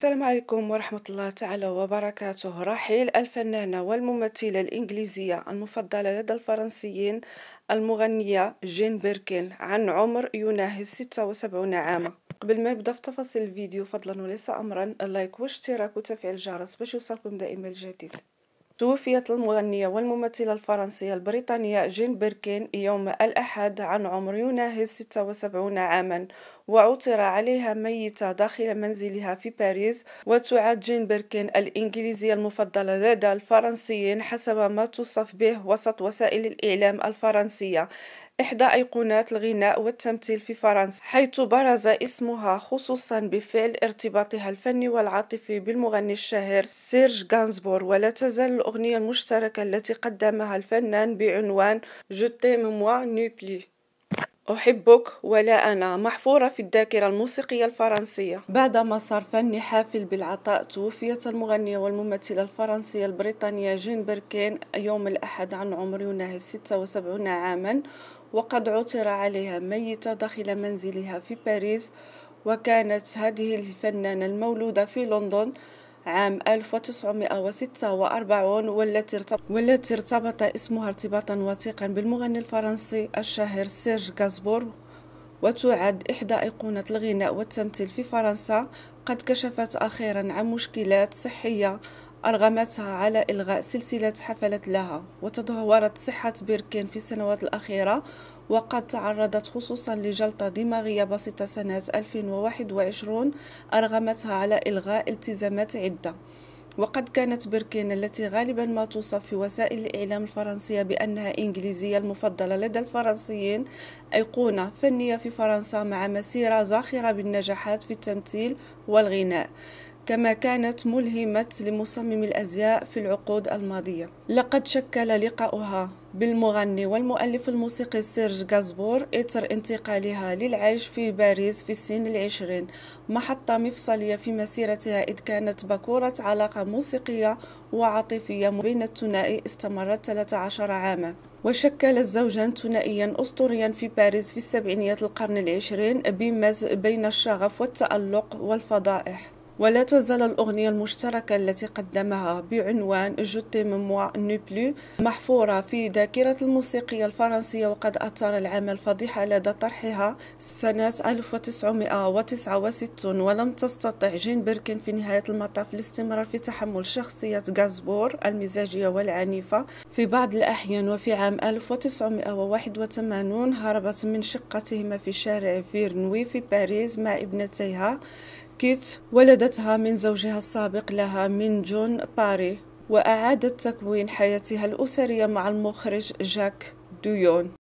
السلام عليكم ورحمة الله تعالى وبركاته رحيل الفنانة والممثلة الإنجليزية المفضلة لدى الفرنسيين المغنية جين بيركين عن عمر يناهز 76 عاما قبل ما نبدا في تفاصيل الفيديو فضلا وليس امرا اللايك واشتراك وتفعيل الجرس باش يوصلكم دائما الجديد توفيت المغنية والممثلة الفرنسية البريطانية جين بيركين يوم الأحد عن عمر يناهز 76 عاما وعثر عليها ميتة داخل منزلها في باريس وتعد جين بيركين الإنجليزية المفضلة لدى الفرنسيين حسب ما توصف به وسط وسائل الإعلام الفرنسية إحدى أيقونات الغناء والتمثيل في فرنسا حيث برز اسمها خصوصا بفعل ارتباطها الفني والعاطفي بالمغني الشهير سيرج غانزبور ولا تزال الأغنية المشتركة التي قدمها الفنان بعنوان جوتي تيم نوبلي بلي أحبك ولا أنا محفورة في الذاكرة الموسيقية الفرنسية ما صار فني حافل بالعطاء توفيت المغنية والممثلة الفرنسية البريطانية جين بيركين يوم الأحد عن عمر يناهز 76 عاما وقد عثر عليها ميتة داخل منزلها في باريس وكانت هذه الفنانة المولودة في لندن عام 1946 والتي ارتبط والتي ارتبط اسمها ارتباطا وثيقا بالمغني الفرنسي الشهير سيرج غازبور وتعد إحدى أيقونة الغناء والتمثيل في فرنسا قد كشفت أخيرا عن مشكلات صحية أرغمتها على إلغاء سلسلة حفلة لها وتدهورت صحة بيركين في السنوات الأخيرة وقد تعرضت خصوصا لجلطة دماغية بسيطة سنة 2021 أرغمتها على إلغاء التزامات عدة وقد كانت بيركين التي غالبا ما توصف في وسائل الإعلام الفرنسية بأنها إنجليزية المفضلة لدى الفرنسيين أيقونة فنية في فرنسا مع مسيرة زاخرة بالنجاحات في التمثيل والغناء كما كانت ملهمة لمصمم الأزياء في العقود الماضية لقد شكل لقاؤها بالمغني والمؤلف الموسيقي سيرج غازبور إثر انتقالها للعيش في باريس في السن العشرين محطة مفصلية في مسيرتها إذ كانت بكورة علاقة موسيقية وعاطفية بين الثنائي استمرت 13 عاما وشكل زوجا ثنائيا أسطوريا في باريس في السبعينيات القرن العشرين بمزج بين الشغف والتألق والفضائح ولا تزال الأغنية المشتركة التي قدمها بعنوان جوتي ميموا نوبلو محفورة في ذاكرة الموسيقية الفرنسية وقد أثار العمل فضيحة لدى طرحها سنة 1969 ولم تستطع جين بيركن في نهاية المطاف الاستمرار في تحمل شخصية غازبور المزاجية والعنيفة في بعض الأحيان وفي عام 1981 هربت من شقتهما في شارع فيرنوي في باريس مع ابنتيها كيت ولدتها من زوجها السابق لها من جون باري وأعادت تكوين حياتها الأسرية مع المخرج جاك دويون